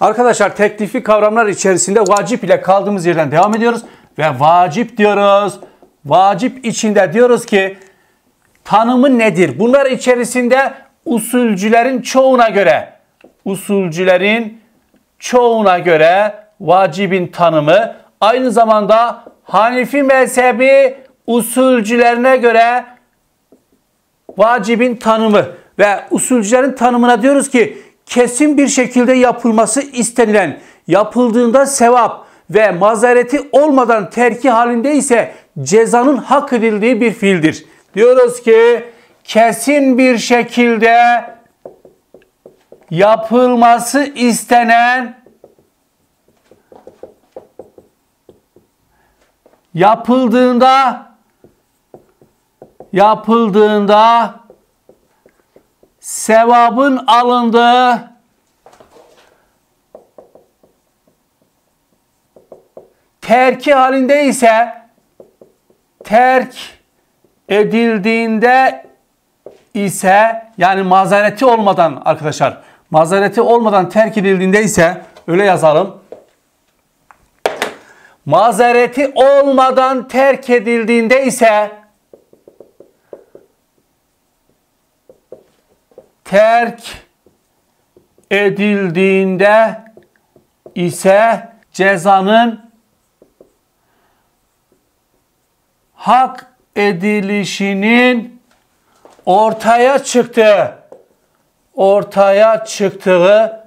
Arkadaşlar teklifi kavramlar içerisinde vacip ile kaldığımız yerden devam ediyoruz. Ve vacip diyoruz. Vacip içinde diyoruz ki tanımı nedir? Bunlar içerisinde usulcülerin çoğuna göre usulcülerin çoğuna göre vacibin tanımı aynı zamanda Hanefi mezhebi usulcülerine göre vacibin tanımı ve usulcülerin tanımına diyoruz ki kesin bir şekilde yapılması istenilen, yapıldığında sevap ve mazereti olmadan terki halinde ise cezanın hak edildiği bir fiildir. Diyoruz ki kesin bir şekilde yapılması istenen yapıldığında yapıldığında sevabın alındığı terki halinde ise terk edildiğinde ise yani mazereti olmadan arkadaşlar mazereti olmadan terk edildiğinde ise öyle yazalım. Mazereti olmadan terk edildiğinde ise terk edildiğinde ise cezanın hak edilişinin ortaya çıktı, ortaya çıktığı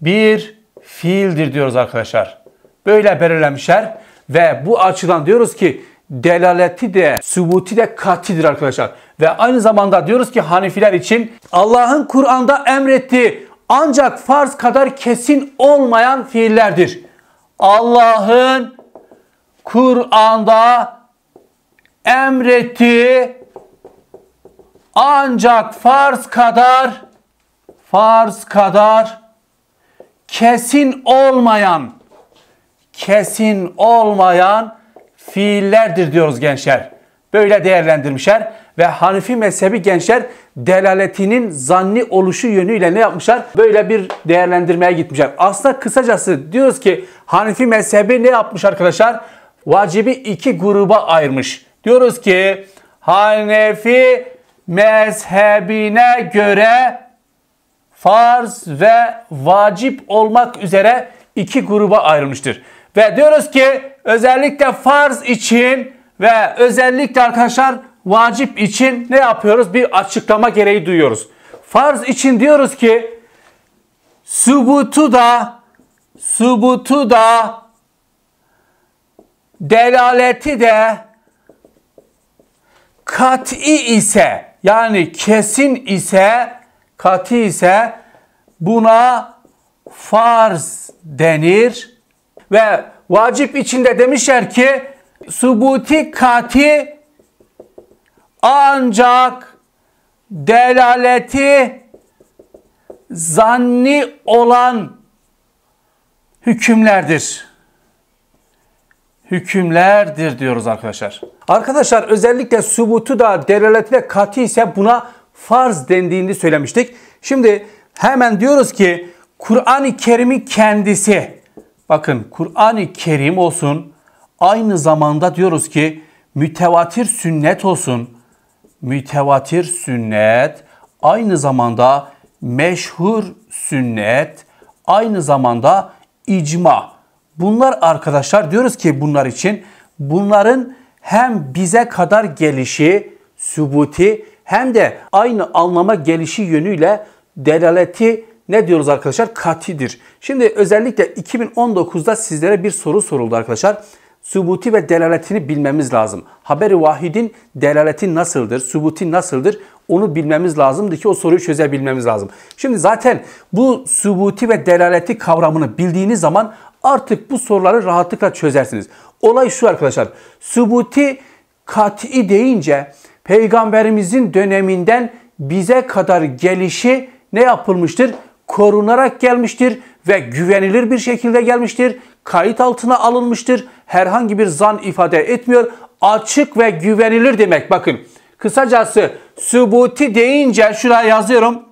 bir fiildir diyoruz arkadaşlar. Böyle belirlemişler ve bu açıdan diyoruz ki delaleti de, sübuti de katidir arkadaşlar. Ve aynı zamanda diyoruz ki Hanefiler için Allah'ın Kur'an'da emrettiği ancak farz kadar kesin olmayan fiillerdir. Allah'ın Kur'an'da emrettiği ancak farz kadar farz kadar kesin olmayan kesin olmayan fiillerdir diyoruz gençler. Böyle değerlendirmişler ve Hanefi mezhebi gençler delaletinin zanni oluşu yönüyle ne yapmışlar? Böyle bir değerlendirmeye gitmişler. Aslında kısacası diyoruz ki Hanefi mezhebi ne yapmış arkadaşlar? Vacibi iki gruba ayırmış. Diyoruz ki Hanefi mezhebine göre farz ve vacip olmak üzere iki gruba ayrılmıştır. Ve diyoruz ki özellikle farz için ve özellikle arkadaşlar vacip için ne yapıyoruz? Bir açıklama gereği duyuyoruz. Farz için diyoruz ki sübutu da sübutu da delaleti de kat'i ise yani kesin ise kat'i ise buna farz denir ve vacip içinde demişler ki subuti kati ancak delaleti zanni olan hükümlerdir. Hükümlerdir diyoruz arkadaşlar. Arkadaşlar özellikle sübutu da delaleti de katı ise buna farz dendiğini söylemiştik. Şimdi hemen diyoruz ki Kur'an-ı Kerim'in kendisi bakın Kur'an-ı Kerim olsun aynı zamanda diyoruz ki mütevatir sünnet olsun mütevatir sünnet, aynı zamanda meşhur sünnet, aynı zamanda icma. Bunlar arkadaşlar diyoruz ki bunlar için bunların hem bize kadar gelişi, sübuti hem de aynı anlama gelişi yönüyle delaleti ne diyoruz arkadaşlar? Katidir. Şimdi özellikle 2019'da sizlere bir soru soruldu arkadaşlar subuti ve delaletini bilmemiz lazım. Haberi vahidin delaleti nasıldır, subuti nasıldır onu bilmemiz lazımdı ki o soruyu çözebilmemiz lazım. Şimdi zaten bu subuti ve delaleti kavramını bildiğiniz zaman artık bu soruları rahatlıkla çözersiniz. Olay şu arkadaşlar. Subuti kat'i deyince peygamberimizin döneminden bize kadar gelişi ne yapılmıştır? korunarak gelmiştir ve güvenilir bir şekilde gelmiştir. Kayıt altına alınmıştır. Herhangi bir zan ifade etmiyor. Açık ve güvenilir demek. Bakın kısacası sübuti deyince şuraya yazıyorum.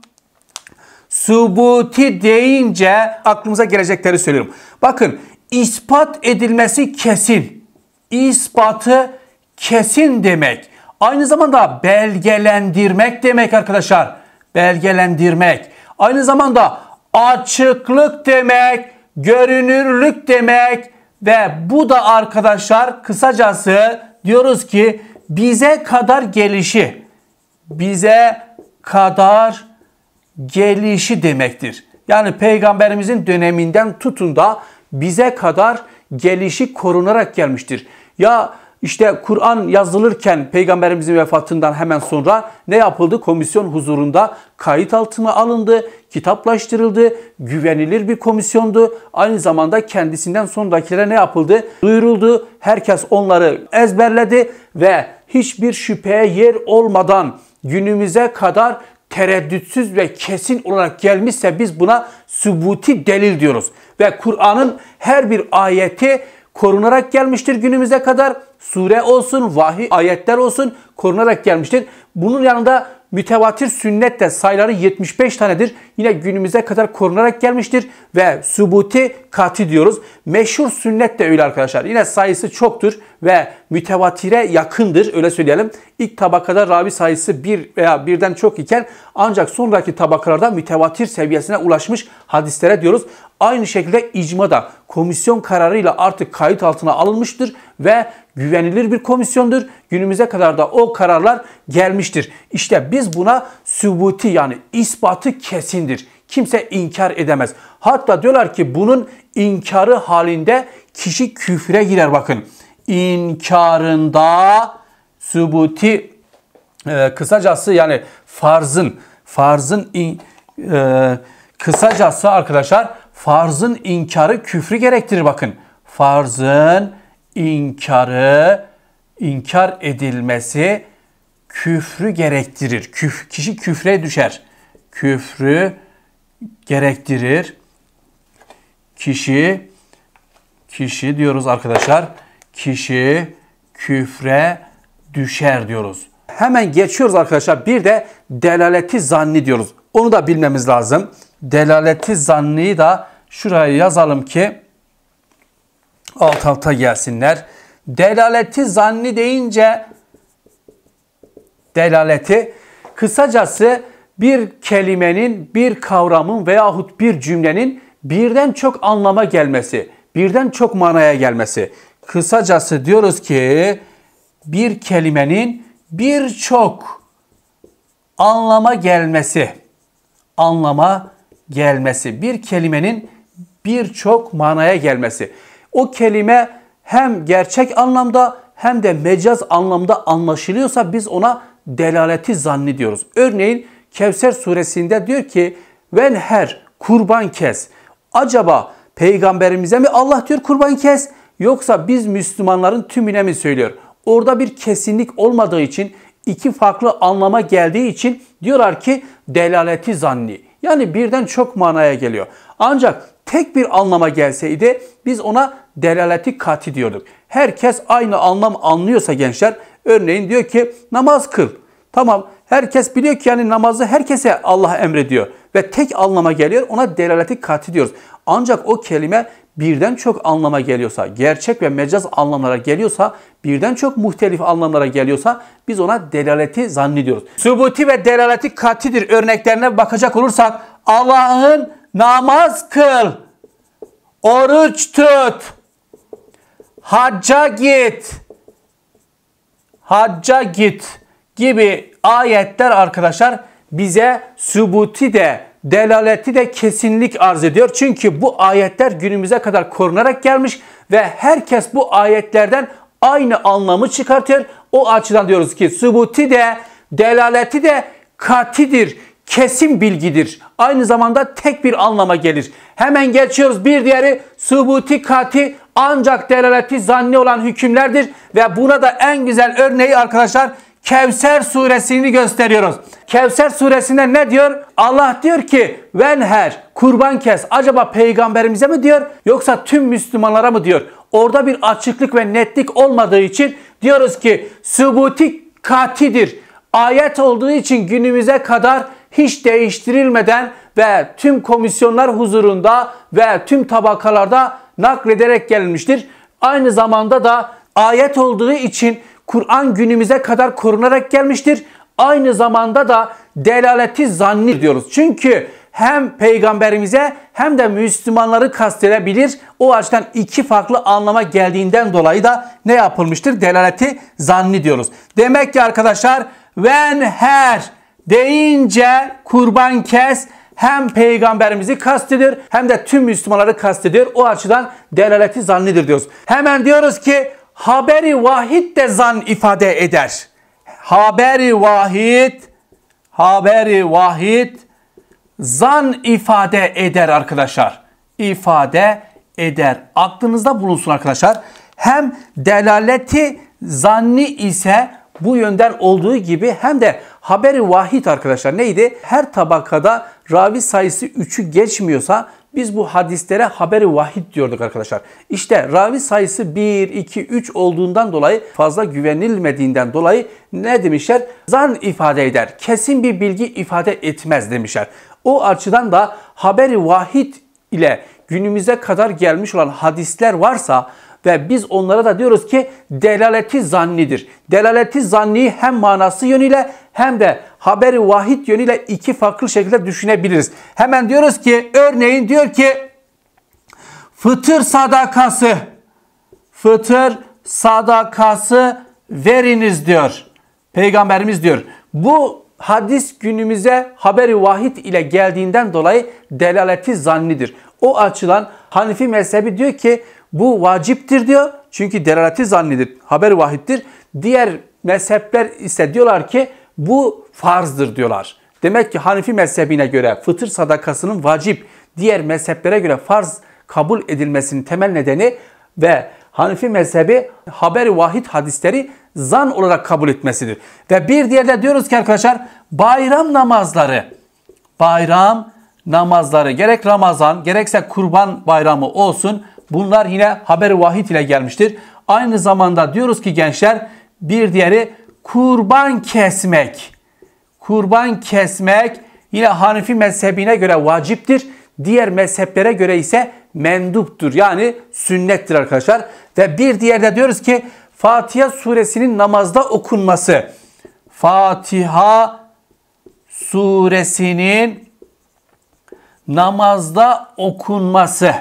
sübuti deyince aklımıza gelecekleri söylüyorum. Bakın ispat edilmesi kesin. İspatı kesin demek. Aynı zamanda belgelendirmek demek arkadaşlar. Belgelendirmek. Aynı zamanda açıklık demek, görünürlük demek ve bu da arkadaşlar kısacası diyoruz ki bize kadar gelişi, bize kadar gelişi demektir. Yani peygamberimizin döneminden tutun da bize kadar gelişi korunarak gelmiştir. Ya işte Kur'an yazılırken peygamberimizin vefatından hemen sonra ne yapıldı? Komisyon huzurunda kayıt altına alındı, kitaplaştırıldı, güvenilir bir komisyondu. Aynı zamanda kendisinden sonrakilere ne yapıldı? Duyuruldu. Herkes onları ezberledi ve hiçbir şüpheye yer olmadan günümüze kadar tereddütsüz ve kesin olarak gelmişse biz buna sübuti delil diyoruz. Ve Kur'an'ın her bir ayeti korunarak gelmiştir günümüze kadar. Sure olsun, vahiy ayetler olsun korunarak gelmiştir. Bunun yanında Mütevatir sünnette sayıları 75 tanedir. Yine günümüze kadar korunarak gelmiştir ve subuti kati diyoruz. Meşhur sünnet de öyle arkadaşlar. Yine sayısı çoktur ve mütevatire yakındır öyle söyleyelim. İlk tabakada ravi sayısı bir veya birden çok iken ancak sonraki tabakalarda mütevatir seviyesine ulaşmış hadislere diyoruz. Aynı şekilde icma da komisyon kararıyla artık kayıt altına alınmıştır ve güvenilir bir komisyondur. Günümüze kadar da o kararlar gelmiştir. İşte biz buna sübuti yani ispatı kesindir. Kimse inkar edemez. Hatta diyorlar ki bunun inkarı halinde kişi küfre girer bakın. İnkarında sübuti e, kısacası yani farzın farzın in, e, kısacası arkadaşlar farzın inkarı küfrü gerektirir bakın. Farzın inkarı, inkar edilmesi küfrü gerektirir. Küf, kişi küfre düşer. Küfrü gerektirir. Kişi kişi diyoruz arkadaşlar. Kişi küfre düşer diyoruz. Hemen geçiyoruz arkadaşlar. Bir de delaleti zanni diyoruz. Onu da bilmemiz lazım. Delaleti zanniyi da şuraya yazalım ki alt alta gelsinler. Delaleti zanni deyince delaleti kısacası bir kelimenin, bir kavramın veyahut bir cümlenin birden çok anlama gelmesi, birden çok manaya gelmesi. Kısacası diyoruz ki bir kelimenin birçok anlama gelmesi, anlama gelmesi, bir kelimenin birçok manaya gelmesi o kelime hem gerçek anlamda hem de mecaz anlamda anlaşılıyorsa biz ona delaleti zanni diyoruz. Örneğin Kevser suresinde diyor ki "Ben her kurban kes. Acaba peygamberimize mi Allah diyor kurban kes yoksa biz Müslümanların tümüne mi söylüyor? Orada bir kesinlik olmadığı için iki farklı anlama geldiği için diyorlar ki delaleti zanni. Yani birden çok manaya geliyor. Ancak tek bir anlama gelseydi biz ona delaleti kati diyorduk. Herkes aynı anlam anlıyorsa gençler örneğin diyor ki namaz kıl. Tamam herkes biliyor ki yani namazı herkese Allah emrediyor ve tek anlama geliyor ona delaleti kati diyoruz. Ancak o kelime birden çok anlama geliyorsa, gerçek ve mecaz anlamlara geliyorsa, birden çok muhtelif anlamlara geliyorsa biz ona delaleti zannediyoruz. Sübuti ve delaleti katidir örneklerine bakacak olursak Allah'ın Namaz kıl. Oruç tut. Hacca git. Hacca git gibi ayetler arkadaşlar bize sübuti de delaleti de kesinlik arz ediyor. Çünkü bu ayetler günümüze kadar korunarak gelmiş ve herkes bu ayetlerden aynı anlamı çıkartıyor. O açıdan diyoruz ki sübuti de delaleti de katidir kesin bilgidir. Aynı zamanda tek bir anlama gelir. Hemen geçiyoruz. Bir diğeri subuti kati ancak delaleti zanni olan hükümlerdir. Ve buna da en güzel örneği arkadaşlar Kevser suresini gösteriyoruz. Kevser suresinde ne diyor? Allah diyor ki ben her kurban kes. Acaba peygamberimize mi diyor yoksa tüm Müslümanlara mı diyor? Orada bir açıklık ve netlik olmadığı için diyoruz ki subuti katidir. Ayet olduğu için günümüze kadar hiç değiştirilmeden ve tüm komisyonlar huzurunda ve tüm tabakalarda naklederek gelmiştir. Aynı zamanda da ayet olduğu için Kur'an günümüze kadar korunarak gelmiştir. Aynı zamanda da delaleti zanni diyoruz. Çünkü hem peygamberimize hem de Müslümanları kastedebilir. O açıdan iki farklı anlama geldiğinden dolayı da ne yapılmıştır? Delaleti zanni diyoruz. Demek ki arkadaşlar her deyince kurban kes hem peygamberimizi kastediyor hem de tüm Müslümanları kastediyor. O açıdan delaleti zannidir diyoruz. Hemen diyoruz ki haberi vahid de zan ifade eder. Haberi vahid haberi vahid zan ifade eder arkadaşlar. İfade eder. Aklınızda bulunsun arkadaşlar. Hem delaleti zanni ise bu yönden olduğu gibi hem de Haberi vahid arkadaşlar neydi? Her tabakada ravi sayısı 3'ü geçmiyorsa biz bu hadislere haberi vahid diyorduk arkadaşlar. İşte ravi sayısı 1, 2, 3 olduğundan dolayı fazla güvenilmediğinden dolayı ne demişler? Zan ifade eder. Kesin bir bilgi ifade etmez demişler. O açıdan da haberi vahid ile günümüze kadar gelmiş olan hadisler varsa ve biz onlara da diyoruz ki delaleti zannidir. Delaleti zanniyi hem manası yönüyle hem de haberi vahid yönüyle iki farklı şekilde düşünebiliriz. Hemen diyoruz ki örneğin diyor ki fıtır sadakası fıtır sadakası veriniz diyor. Peygamberimiz diyor. Bu hadis günümüze haberi vahid ile geldiğinden dolayı delaleti zannidir. O açılan Hanifi mezhebi diyor ki bu vaciptir diyor. Çünkü delalati zannedip Haber vahittir. Diğer mezhepler ise diyorlar ki bu farzdır diyorlar. Demek ki Hanifi mezhebine göre fıtır sadakasının vacip, diğer mezheplere göre farz kabul edilmesinin temel nedeni ve Hanifi mezhebi haber vahid hadisleri zan olarak kabul etmesidir. Ve bir diğer de diyoruz ki arkadaşlar bayram namazları, bayram namazları gerek Ramazan gerekse kurban bayramı olsun Bunlar yine haber-i vahid ile gelmiştir. Aynı zamanda diyoruz ki gençler bir diğeri kurban kesmek. Kurban kesmek yine Hanifi mezhebine göre vaciptir. Diğer mezheplere göre ise menduptur. Yani sünnettir arkadaşlar. Ve bir diğer de diyoruz ki Fatiha suresinin namazda okunması. Fatiha suresinin namazda okunması.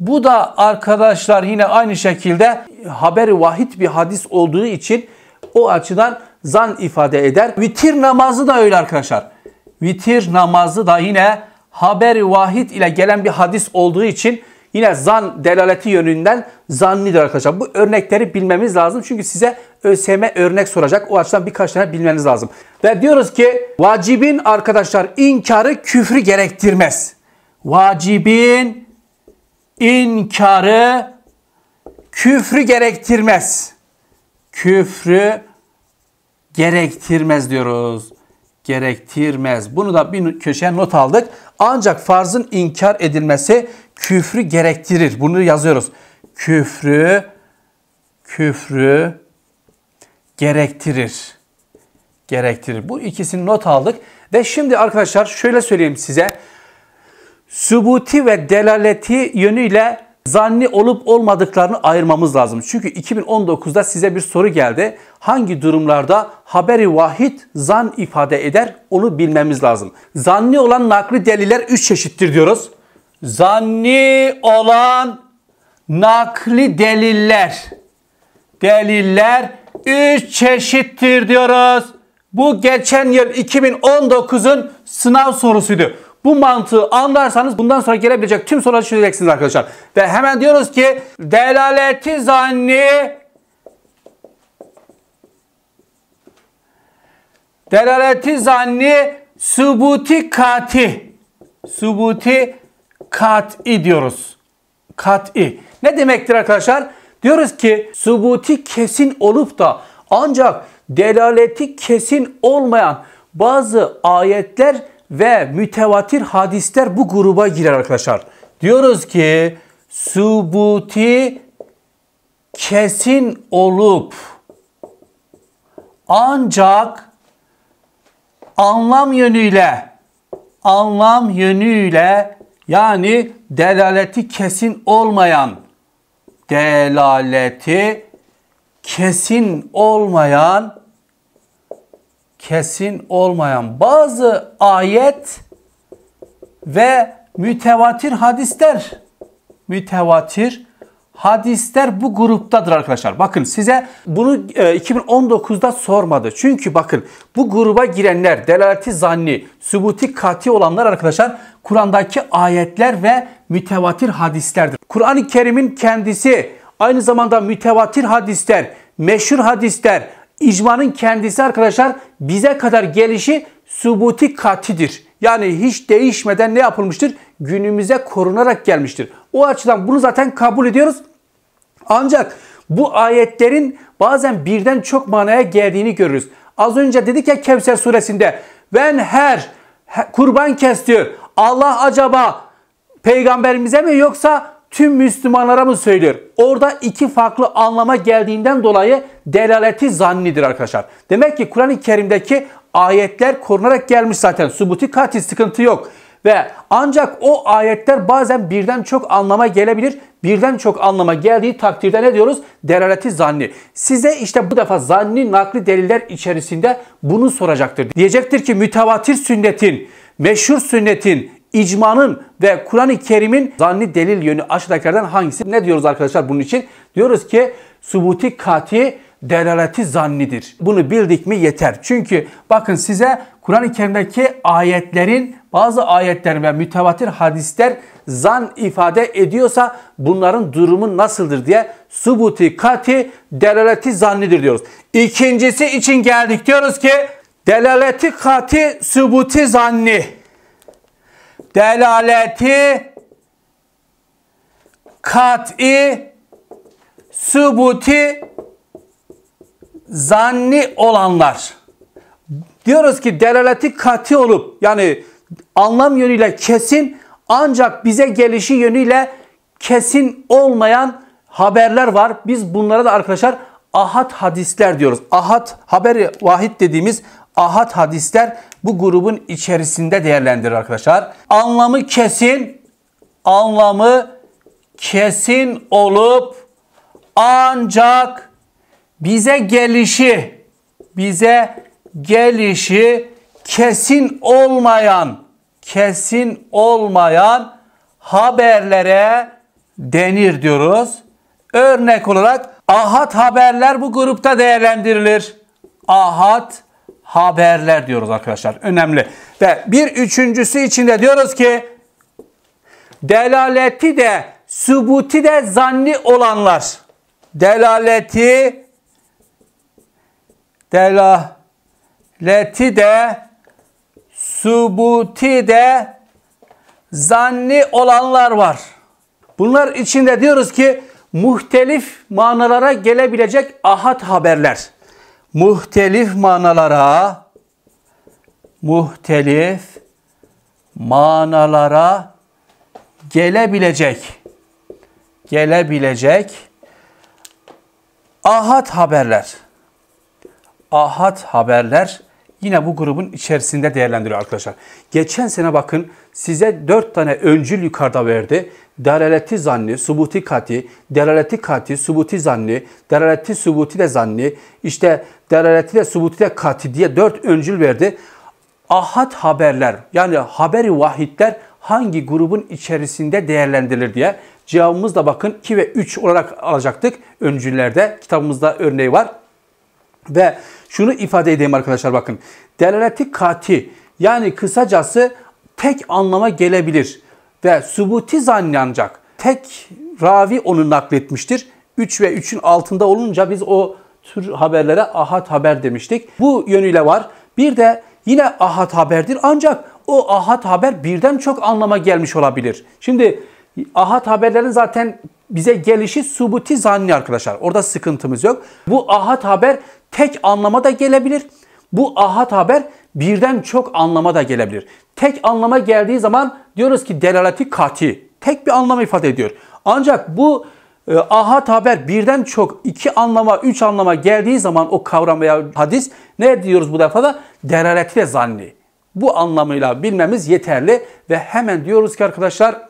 Bu da arkadaşlar yine aynı şekilde haberi vahid bir hadis olduğu için o açıdan zan ifade eder. Vitir namazı da öyle arkadaşlar. Vitir namazı da yine haberi vahid ile gelen bir hadis olduğu için yine zan delaleti yönünden zannidir arkadaşlar. Bu örnekleri bilmemiz lazım. Çünkü size ÖSYM örnek soracak. O açıdan birkaç tane bilmeniz lazım. Ve diyoruz ki vacibin arkadaşlar inkarı küfrü gerektirmez. Vacibin inkarı küfrü gerektirmez. Küfrü gerektirmez diyoruz. Gerektirmez. Bunu da bir köşeye not aldık. Ancak farzın inkar edilmesi küfrü gerektirir. Bunu yazıyoruz. Küfrü küfrü gerektirir. Gerektirir. Bu ikisini not aldık ve şimdi arkadaşlar şöyle söyleyeyim size sübuti ve delaleti yönüyle zanni olup olmadıklarını ayırmamız lazım. Çünkü 2019'da size bir soru geldi. Hangi durumlarda haberi vahid zan ifade eder onu bilmemiz lazım. Zanni olan nakli deliller 3 çeşittir diyoruz. Zanni olan nakli deliller. Deliller 3 çeşittir diyoruz. Bu geçen yıl 2019'un sınav sorusuydu. Bu mantığı anlarsanız bundan sonra gelebilecek tüm soruları çözeceksiniz arkadaşlar. Ve hemen diyoruz ki delaleti zanni delaleti zanni subuti kati subuti kat'i diyoruz. Kat'i. Ne demektir arkadaşlar? Diyoruz ki subuti kesin olup da ancak delaleti kesin olmayan bazı ayetler ve mütevatir hadisler bu gruba girer arkadaşlar. Diyoruz ki subuti kesin olup ancak anlam yönüyle anlam yönüyle yani delaleti kesin olmayan delaleti kesin olmayan kesin olmayan bazı ayet ve mütevatir hadisler mütevatir hadisler bu gruptadır arkadaşlar. Bakın size bunu 2019'da e, sormadı. Çünkü bakın bu gruba girenler delaleti zanni, sübuti kati olanlar arkadaşlar Kur'an'daki ayetler ve mütevatir hadislerdir. Kur'an-ı Kerim'in kendisi aynı zamanda mütevatir hadisler, meşhur hadisler, İcmanın kendisi arkadaşlar bize kadar gelişi subuti katidir. Yani hiç değişmeden ne yapılmıştır? Günümüze korunarak gelmiştir. O açıdan bunu zaten kabul ediyoruz. Ancak bu ayetlerin bazen birden çok manaya geldiğini görürüz. Az önce dedik ya Kevser suresinde ben her kurban kes diyor. Allah acaba peygamberimize mi yoksa tüm Müslümanlara mı söylüyor? Orada iki farklı anlama geldiğinden dolayı delaleti zannidir arkadaşlar. Demek ki Kur'an-ı Kerim'deki ayetler korunarak gelmiş zaten. Subuti katil sıkıntı yok. Ve ancak o ayetler bazen birden çok anlama gelebilir. Birden çok anlama geldiği takdirde ne diyoruz? Delaleti zanni. Size işte bu defa zanni nakli deliller içerisinde bunu soracaktır. Diyecektir ki mütevatir sünnetin, meşhur sünnetin İcmanın ve Kur'an-ı Kerim'in zanni delil yönü aşağıdakilerden hangisi? Ne diyoruz arkadaşlar bunun için? Diyoruz ki subuti kati delaleti zannidir. Bunu bildik mi yeter. Çünkü bakın size Kur'an-ı Kerim'deki ayetlerin bazı ayetler ve mütevatir hadisler zan ifade ediyorsa bunların durumu nasıldır diye subuti kati delaleti zannidir diyoruz. İkincisi için geldik diyoruz ki delaleti kati subuti zanni delaleti kat'i sübuti zanni olanlar. Diyoruz ki delaleti kat'i olup yani anlam yönüyle kesin ancak bize gelişi yönüyle kesin olmayan haberler var. Biz bunlara da arkadaşlar ahad hadisler diyoruz. Ahad haberi vahid dediğimiz ahad hadisler bu grubun içerisinde değerlendirir arkadaşlar. Anlamı kesin, anlamı kesin olup ancak bize gelişi, bize gelişi kesin olmayan, kesin olmayan haberlere denir diyoruz. Örnek olarak ahat haberler bu grupta değerlendirilir. Ahad haberler diyoruz arkadaşlar. Önemli. Ve bir üçüncüsü içinde diyoruz ki delaleti de sübuti de zanni olanlar. Delaleti delaleti de sübuti de zanni olanlar var. Bunlar içinde diyoruz ki muhtelif manalara gelebilecek ahat haberler muhtelif manalara muhtelif manalara gelebilecek gelebilecek ahat haberler ahat haberler yine bu grubun içerisinde değerlendiriyor arkadaşlar. Geçen sene bakın size 4 tane öncül yukarıda verdi. Dalaleti zanni, subuti kati, dalaleti kati, subuti zanni, dalaleti subuti de zanni, işte dalaleti de subuti de kati diye 4 öncül verdi. Ahad haberler yani haberi vahidler hangi grubun içerisinde değerlendirilir diye cevabımız da bakın 2 ve 3 olarak alacaktık öncüllerde. Kitabımızda örneği var. Ve şunu ifade edeyim arkadaşlar bakın. Delaleti kati yani kısacası tek anlama gelebilir ve subuti zannanacak tek ravi onu nakletmiştir. 3 ve 3'ün altında olunca biz o tür haberlere ahat haber demiştik. Bu yönüyle var. Bir de yine ahat haberdir ancak o ahat haber birden çok anlama gelmiş olabilir. Şimdi ahat haberlerin zaten bize gelişi subuti zanni arkadaşlar. Orada sıkıntımız yok. Bu ahat haber tek anlama da gelebilir. Bu ahad haber birden çok anlama da gelebilir. Tek anlama geldiği zaman diyoruz ki delaleti kati. Tek bir anlam ifade ediyor. Ancak bu e, ahad haber birden çok iki anlama, üç anlama geldiği zaman o kavram veya hadis ne diyoruz bu defa da? Delaleti de zanni. Bu anlamıyla bilmemiz yeterli ve hemen diyoruz ki arkadaşlar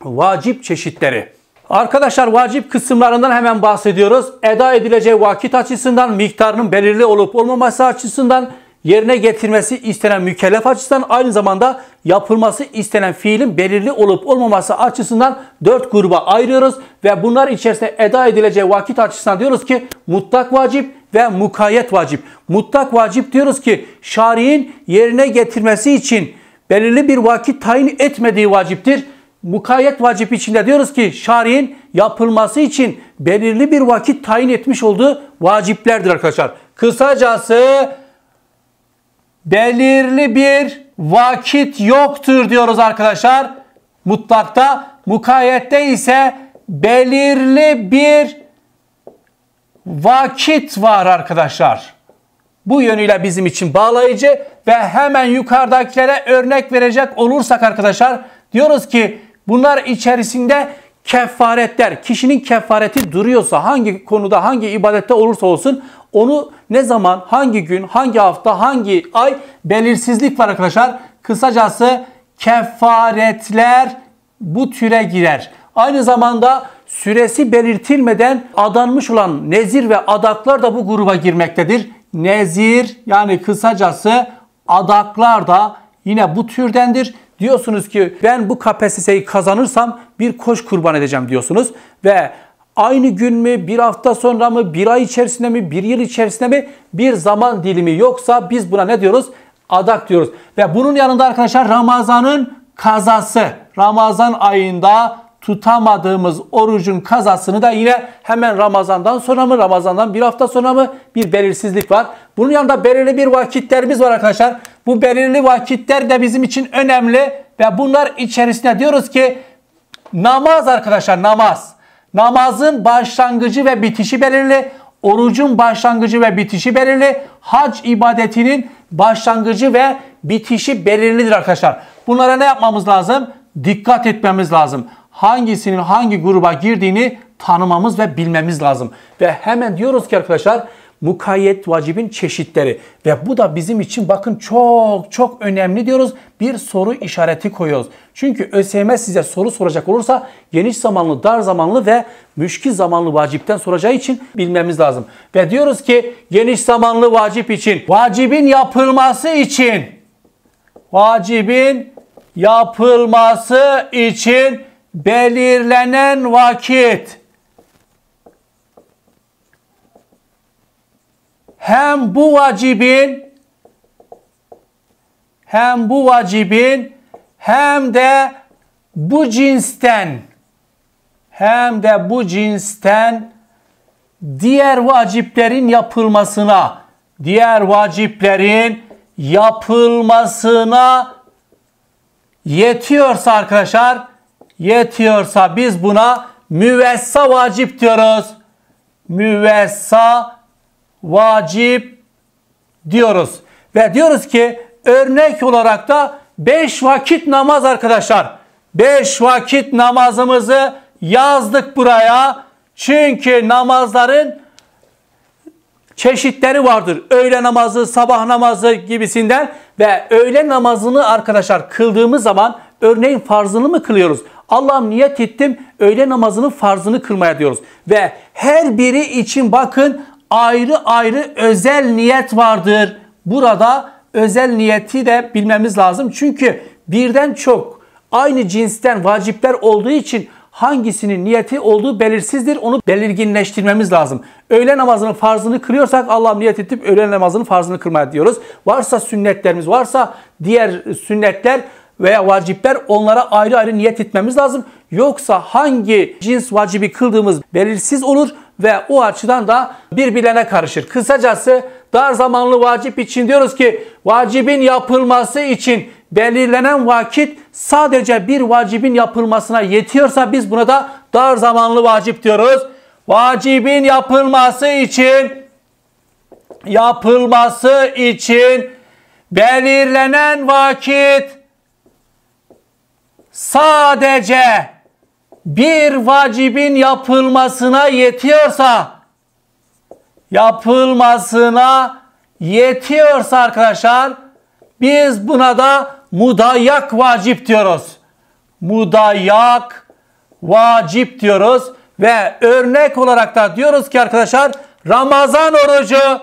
vacip çeşitleri. Arkadaşlar vacip kısımlarından hemen bahsediyoruz. Eda edileceği vakit açısından, miktarının belirli olup olmaması açısından, yerine getirmesi istenen mükellef açısından, aynı zamanda yapılması istenen fiilin belirli olup olmaması açısından dört gruba ayırıyoruz. Ve bunlar içerisinde eda edileceği vakit açısından diyoruz ki mutlak vacip, ve mukayyet vacip. Mutlak vacip diyoruz ki şari'in yerine getirmesi için belirli bir vakit tayin etmediği vaciptir mukayyet vacip içinde diyoruz ki şari'in yapılması için belirli bir vakit tayin etmiş olduğu vaciplerdir arkadaşlar. Kısacası belirli bir vakit yoktur diyoruz arkadaşlar. Mutlakta mukayyette ise belirli bir vakit var arkadaşlar. Bu yönüyle bizim için bağlayıcı ve hemen yukarıdakilere örnek verecek olursak arkadaşlar diyoruz ki Bunlar içerisinde kefaretler, kişinin kefareti duruyorsa hangi konuda, hangi ibadette olursa olsun onu ne zaman, hangi gün, hangi hafta, hangi ay belirsizlik var arkadaşlar. Kısacası kefaretler bu türe girer. Aynı zamanda süresi belirtilmeden adanmış olan nezir ve adaklar da bu gruba girmektedir. Nezir yani kısacası adaklar da yine bu türdendir. Diyorsunuz ki ben bu KPSS'yi kazanırsam bir koç kurban edeceğim diyorsunuz ve aynı gün mü, bir hafta sonra mı, bir ay içerisinde mi, bir yıl içerisinde mi bir zaman dilimi yoksa biz buna ne diyoruz? Adak diyoruz. Ve bunun yanında arkadaşlar Ramazan'ın kazası. Ramazan ayında tutamadığımız orucun kazasını da yine hemen Ramazan'dan sonra mı, Ramazan'dan bir hafta sonra mı bir belirsizlik var. Bunun yanında belirli bir vakitlerimiz var arkadaşlar. Bu belirli vakitler de bizim için önemli ve bunlar içerisinde diyoruz ki namaz arkadaşlar namaz. Namazın başlangıcı ve bitişi belirli. Orucun başlangıcı ve bitişi belirli. Hac ibadetinin başlangıcı ve bitişi belirlidir arkadaşlar. Bunlara ne yapmamız lazım? Dikkat etmemiz lazım. Hangisinin hangi gruba girdiğini tanımamız ve bilmemiz lazım. Ve hemen diyoruz ki arkadaşlar mukayyet vacibin çeşitleri ve bu da bizim için bakın çok çok önemli diyoruz. Bir soru işareti koyuyoruz. Çünkü ÖSYM size soru soracak olursa geniş zamanlı, dar zamanlı ve müşkil zamanlı vacipten soracağı için bilmemiz lazım. Ve diyoruz ki geniş zamanlı vacip için, vacibin yapılması için, vacibin yapılması için belirlenen vakit hem bu vacibin hem bu vacibin hem de bu cinsten hem de bu cinsten diğer vaciplerin yapılmasına diğer vaciplerin yapılmasına yetiyorsa arkadaşlar yetiyorsa biz buna müvessa vacip diyoruz. Müvessa vacip diyoruz. Ve diyoruz ki örnek olarak da 5 vakit namaz arkadaşlar. 5 vakit namazımızı yazdık buraya. Çünkü namazların çeşitleri vardır. Öğle namazı, sabah namazı gibisinden ve öğle namazını arkadaşlar kıldığımız zaman örneğin farzını mı kılıyoruz? Allah'ım niyet ettim öğle namazının farzını kılmaya diyoruz. Ve her biri için bakın ayrı ayrı özel niyet vardır. Burada özel niyeti de bilmemiz lazım. Çünkü birden çok aynı cinsten vacipler olduğu için hangisinin niyeti olduğu belirsizdir. Onu belirginleştirmemiz lazım. Öğle namazının farzını kırıyorsak Allah'ım niyet edip öğle namazının farzını kırmaya diyoruz. Varsa sünnetlerimiz varsa diğer sünnetler veya vacipler onlara ayrı ayrı niyet etmemiz lazım. Yoksa hangi cins vacibi kıldığımız belirsiz olur ve o açıdan da birbirlerine karışır. Kısacası dar zamanlı vacip için diyoruz ki vacibin yapılması için belirlenen vakit sadece bir vacibin yapılmasına yetiyorsa biz buna da dar zamanlı vacip diyoruz. Vacibin yapılması için yapılması için belirlenen vakit sadece bir vacibin yapılmasına yetiyorsa yapılmasına yetiyorsa arkadaşlar biz buna da mudayak vacip diyoruz. Mudayak vacip diyoruz ve örnek olarak da diyoruz ki arkadaşlar Ramazan orucu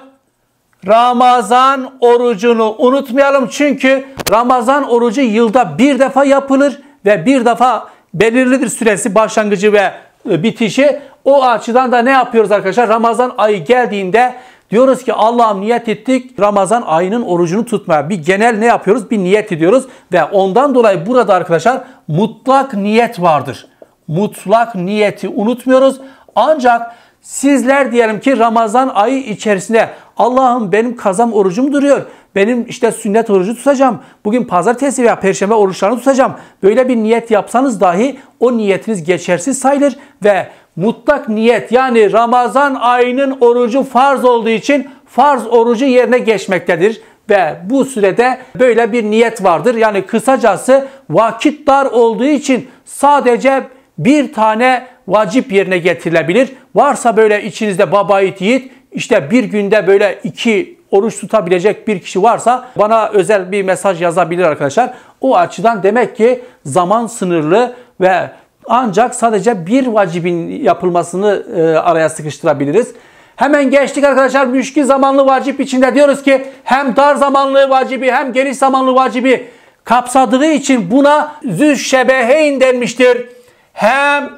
Ramazan orucunu unutmayalım çünkü Ramazan orucu yılda bir defa yapılır ve bir defa belirli bir süresi başlangıcı ve e, bitişi. O açıdan da ne yapıyoruz arkadaşlar? Ramazan ayı geldiğinde diyoruz ki Allah'ım niyet ettik Ramazan ayının orucunu tutmaya. Bir genel ne yapıyoruz? Bir niyet ediyoruz ve ondan dolayı burada arkadaşlar mutlak niyet vardır. Mutlak niyeti unutmuyoruz. Ancak sizler diyelim ki Ramazan ayı içerisinde Allah'ım benim kazam orucum duruyor. Benim işte sünnet orucu tutacağım. Bugün pazartesi veya perşembe oruçlarını tutacağım. Böyle bir niyet yapsanız dahi o niyetiniz geçersiz sayılır ve mutlak niyet yani Ramazan ayının orucu farz olduğu için farz orucu yerine geçmektedir ve bu sürede böyle bir niyet vardır. Yani kısacası vakit dar olduğu için sadece bir tane vacip yerine getirilebilir. Varsa böyle içinizde baba yiğit işte bir günde böyle iki oruç tutabilecek bir kişi varsa bana özel bir mesaj yazabilir arkadaşlar. O açıdan demek ki zaman sınırlı ve ancak sadece bir vacibin yapılmasını e, araya sıkıştırabiliriz. Hemen geçtik arkadaşlar müşkil zamanlı vacip içinde diyoruz ki hem dar zamanlı vacibi hem geniş zamanlı vacibi kapsadığı için buna züşşebeheyn denmiştir. Hem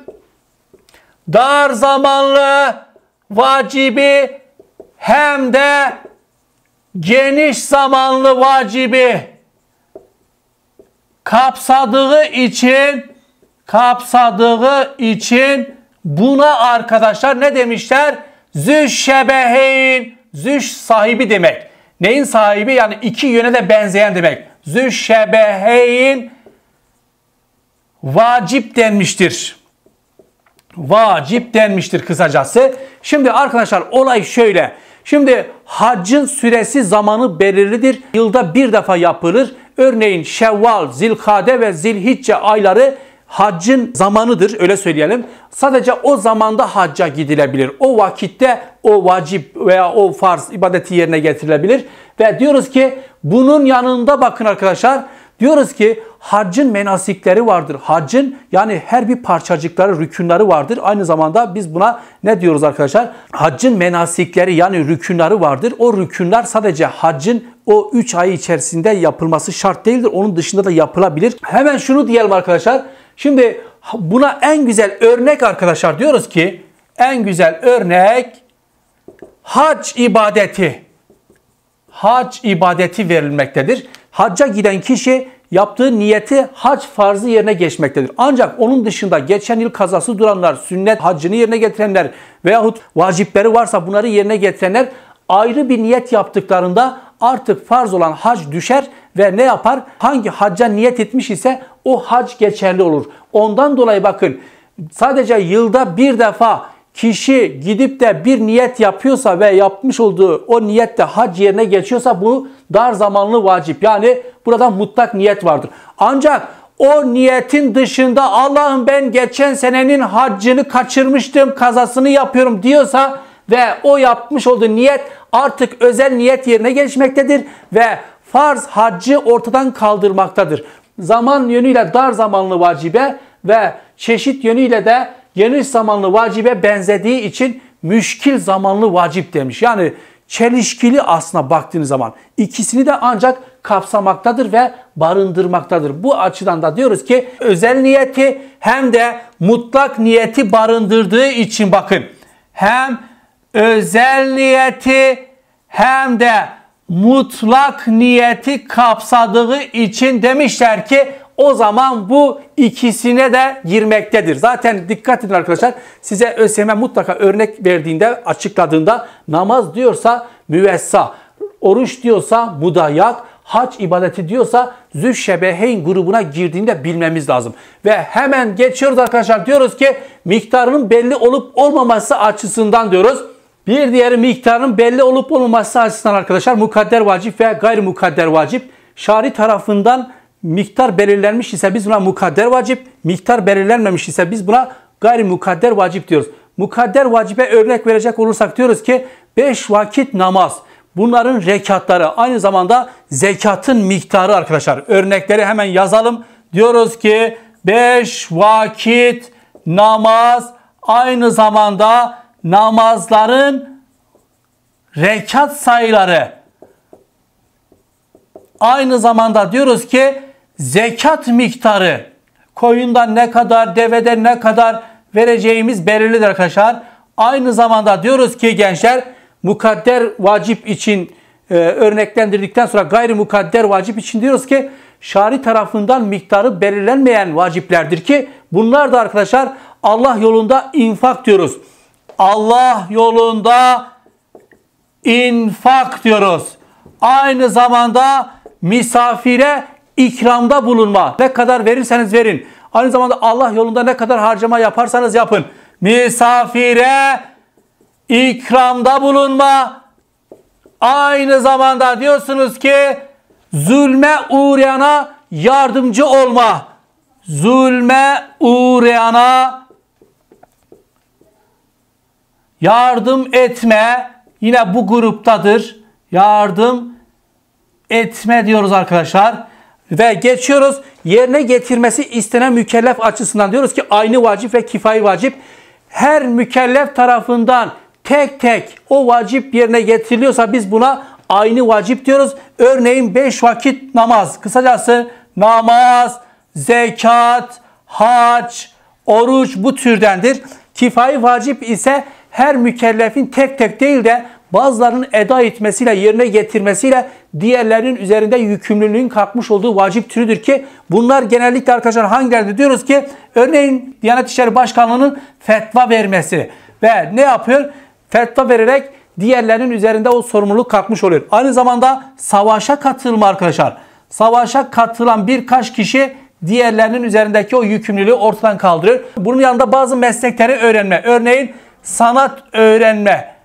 dar zamanlı vacibi hem de geniş zamanlı vacibi kapsadığı için kapsadığı için buna arkadaşlar ne demişler? Züş şebeheyn. Züş sahibi demek. Neyin sahibi? Yani iki yöne de benzeyen demek. Züş şebeheyn vacip denmiştir. Vacip denmiştir kısacası. Şimdi arkadaşlar olay şöyle. Şimdi haccın süresi zamanı belirlidir. Yılda bir defa yapılır. Örneğin Şevval, Zilkade ve Zilhicce ayları haccın zamanıdır öyle söyleyelim. Sadece o zamanda hacca gidilebilir. O vakitte o vacip veya o farz ibadeti yerine getirilebilir. Ve diyoruz ki bunun yanında bakın arkadaşlar Diyoruz ki harcın menasikleri vardır. Harcın yani her bir parçacıkları, rükünleri vardır. Aynı zamanda biz buna ne diyoruz arkadaşlar? Haccın menasikleri yani rükünleri vardır. O rükünler sadece haccın o 3 ay içerisinde yapılması şart değildir. Onun dışında da yapılabilir. Hemen şunu diyelim arkadaşlar. Şimdi buna en güzel örnek arkadaşlar diyoruz ki en güzel örnek hac ibadeti. Hac ibadeti verilmektedir. Hacca giden kişi yaptığı niyeti hac farzı yerine geçmektedir. Ancak onun dışında geçen yıl kazası duranlar, sünnet haccını yerine getirenler veyahut vacipleri varsa bunları yerine getirenler ayrı bir niyet yaptıklarında artık farz olan hac düşer ve ne yapar? Hangi hacca niyet etmiş ise o hac geçerli olur. Ondan dolayı bakın sadece yılda bir defa kişi gidip de bir niyet yapıyorsa ve yapmış olduğu o niyette hac yerine geçiyorsa bu dar zamanlı vacip. Yani burada mutlak niyet vardır. Ancak o niyetin dışında Allah'ım ben geçen senenin haccını kaçırmıştım, kazasını yapıyorum diyorsa ve o yapmış olduğu niyet artık özel niyet yerine geçmektedir ve farz haccı ortadan kaldırmaktadır. Zaman yönüyle dar zamanlı vacibe ve çeşit yönüyle de geniş zamanlı vacibe benzediği için müşkil zamanlı vacip demiş. Yani çelişkili aslına baktığınız zaman ikisini de ancak kapsamaktadır ve barındırmaktadır. Bu açıdan da diyoruz ki özel niyeti hem de mutlak niyeti barındırdığı için bakın hem özel niyeti hem de mutlak niyeti kapsadığı için demişler ki o zaman bu ikisine de girmektedir. Zaten dikkat edin arkadaşlar. Size ÖSYM mutlaka örnek verdiğinde, açıkladığında namaz diyorsa müvessa, oruç diyorsa mudayak, hac ibadeti diyorsa züşşebeheyn grubuna girdiğinde bilmemiz lazım. Ve hemen geçiyoruz arkadaşlar. Diyoruz ki miktarının belli olup olmaması açısından diyoruz. Bir diğer miktarının belli olup olmaması açısından arkadaşlar mukadder vacip veya gayrimukadder vacip şari tarafından miktar belirlenmiş ise biz buna mukadder vacip, miktar belirlenmemiş ise biz buna gayri mukadder vacip diyoruz. Mukadder vacibe örnek verecek olursak diyoruz ki 5 vakit namaz. Bunların rekatları aynı zamanda zekatın miktarı arkadaşlar. Örnekleri hemen yazalım. Diyoruz ki 5 vakit namaz aynı zamanda namazların rekat sayıları. Aynı zamanda diyoruz ki zekat miktarı koyundan ne kadar, devede ne kadar vereceğimiz belirlidir arkadaşlar. Aynı zamanda diyoruz ki gençler mukadder vacip için e, örneklendirdikten sonra gayri mukadder vacip için diyoruz ki şari tarafından miktarı belirlenmeyen vaciplerdir ki bunlar da arkadaşlar Allah yolunda infak diyoruz. Allah yolunda infak diyoruz. Aynı zamanda misafire ikramda bulunma. Ne kadar verirseniz verin. Aynı zamanda Allah yolunda ne kadar harcama yaparsanız yapın. Misafire ikramda bulunma. Aynı zamanda diyorsunuz ki zulme uğrayana yardımcı olma. Zulme uğrayana yardım etme yine bu gruptadır. Yardım etme diyoruz arkadaşlar. Ve geçiyoruz yerine getirmesi istenen mükellef açısından diyoruz ki aynı vacip ve kifayi vacip her mükellef tarafından tek tek o vacip yerine getiriliyorsa biz buna aynı vacip diyoruz. Örneğin 5 vakit namaz. Kısacası namaz, zekat, hac, oruç bu türdendir. Kifayi vacip ise her mükellefin tek tek değil de bazılarının eda etmesiyle, yerine getirmesiyle diğerlerinin üzerinde yükümlülüğün kalkmış olduğu vacip türüdür ki bunlar genellikle arkadaşlar hangilerde diyoruz ki örneğin Diyanet İşleri Başkanlığı'nın fetva vermesi ve ne yapıyor? Fetva vererek diğerlerinin üzerinde o sorumluluk kalkmış oluyor. Aynı zamanda savaşa katılma arkadaşlar. Savaşa katılan birkaç kişi diğerlerinin üzerindeki o yükümlülüğü ortadan kaldırıyor. Bunun yanında bazı meslekleri öğrenme. Örneğin sanat öğrenme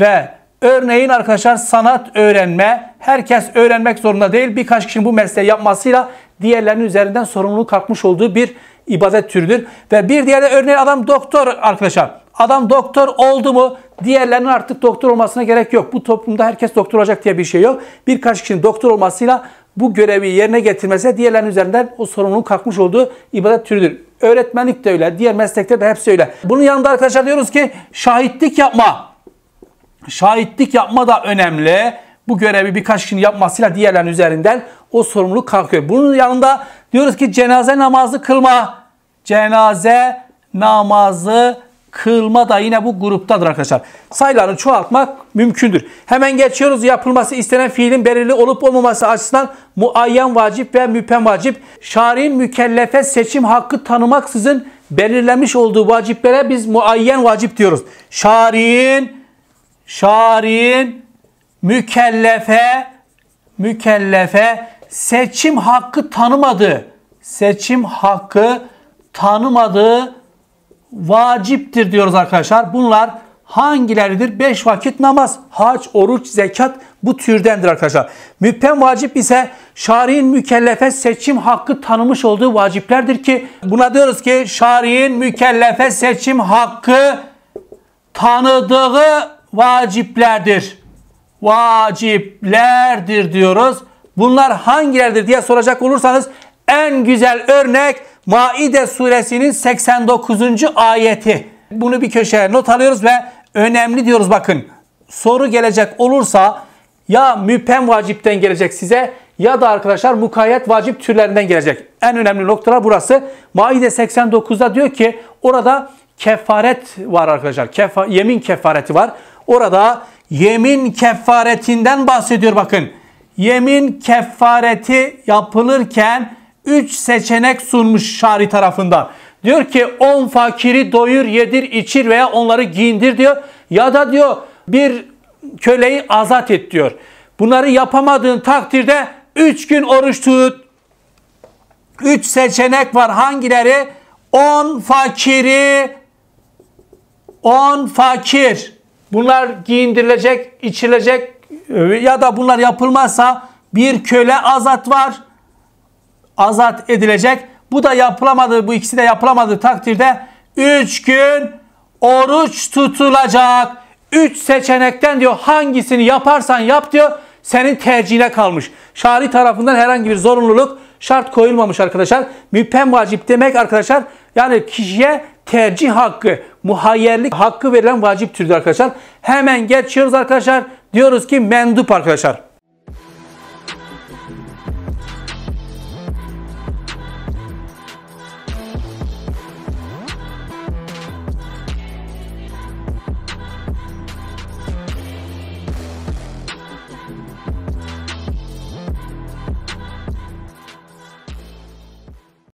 ve örneğin arkadaşlar sanat öğrenme, herkes öğrenmek zorunda değil. Birkaç kişinin bu mesleği yapmasıyla diğerlerinin üzerinden sorumluluğu kalkmış olduğu bir ibadet türüdür. Ve bir diğer de örneğin adam doktor arkadaşlar. Adam doktor oldu mu diğerlerinin artık doktor olmasına gerek yok. Bu toplumda herkes doktor olacak diye bir şey yok. Birkaç kişinin doktor olmasıyla bu görevi yerine getirmese diğerlerinin üzerinden o sorumluluğu kalkmış olduğu ibadet türüdür. Öğretmenlik de öyle, diğer meslekler de hepsi öyle. Bunun yanında arkadaşlar diyoruz ki şahitlik yapma. Şahitlik yapma da önemli. Bu görevi birkaç kişinin yapmasıyla diğerlerin üzerinden o sorumluluk kalkıyor. Bunun yanında diyoruz ki cenaze namazı kılma. Cenaze namazı kılma da yine bu gruptadır arkadaşlar. Sayıları çoğaltmak mümkündür. Hemen geçiyoruz. Yapılması istenen fiilin belirli olup olmaması açısından muayyen vacip ve müpem vacip. Şari'in mükellefe seçim hakkı tanımaksızın belirlemiş olduğu vaciplere biz muayyen vacip diyoruz. Şari'in şairin mükellefe mükellefe seçim hakkı tanımadı. Seçim hakkı tanımadığı vaciptir diyoruz arkadaşlar. Bunlar hangileridir? Beş vakit namaz, hac, oruç, zekat bu türdendir arkadaşlar. Müphem vacip ise şari'in mükellefe seçim hakkı tanımış olduğu vaciplerdir ki buna diyoruz ki şari'in mükellefe seçim hakkı tanıdığı vaciplerdir. Vaciplerdir diyoruz. Bunlar hangilerdir diye soracak olursanız en güzel örnek Maide suresinin 89. ayeti. Bunu bir köşeye not alıyoruz ve önemli diyoruz bakın. Soru gelecek olursa ya müphem vacipten gelecek size ya da arkadaşlar mukayyet vacip türlerinden gelecek. En önemli noktalar burası. Maide 89'da diyor ki orada kefaret var arkadaşlar. Kefa, yemin kefareti var. Orada yemin kefaretinden bahsediyor bakın. Yemin kefareti yapılırken 3 seçenek sunmuş şari tarafından. Diyor ki 10 fakiri doyur, yedir, içir veya onları giyindir diyor. Ya da diyor bir köleyi azat et diyor. Bunları yapamadığın takdirde 3 gün oruç tut. 3 seçenek var. Hangileri? 10 fakiri 10 fakir Bunlar giyindirilecek, içilecek e, ya da bunlar yapılmazsa bir köle azat var. Azat edilecek. Bu da yapılamadı, bu ikisi de yapılamadı takdirde 3 gün oruç tutulacak. 3 seçenekten diyor hangisini yaparsan yap diyor senin tercihine kalmış. Şari tarafından herhangi bir zorunluluk şart koyulmamış arkadaşlar. Müphem vacip demek arkadaşlar yani kişiye tercih hakkı, muhayyerlik hakkı verilen vacip türdür arkadaşlar. Hemen geçiyoruz arkadaşlar. Diyoruz ki mendup arkadaşlar.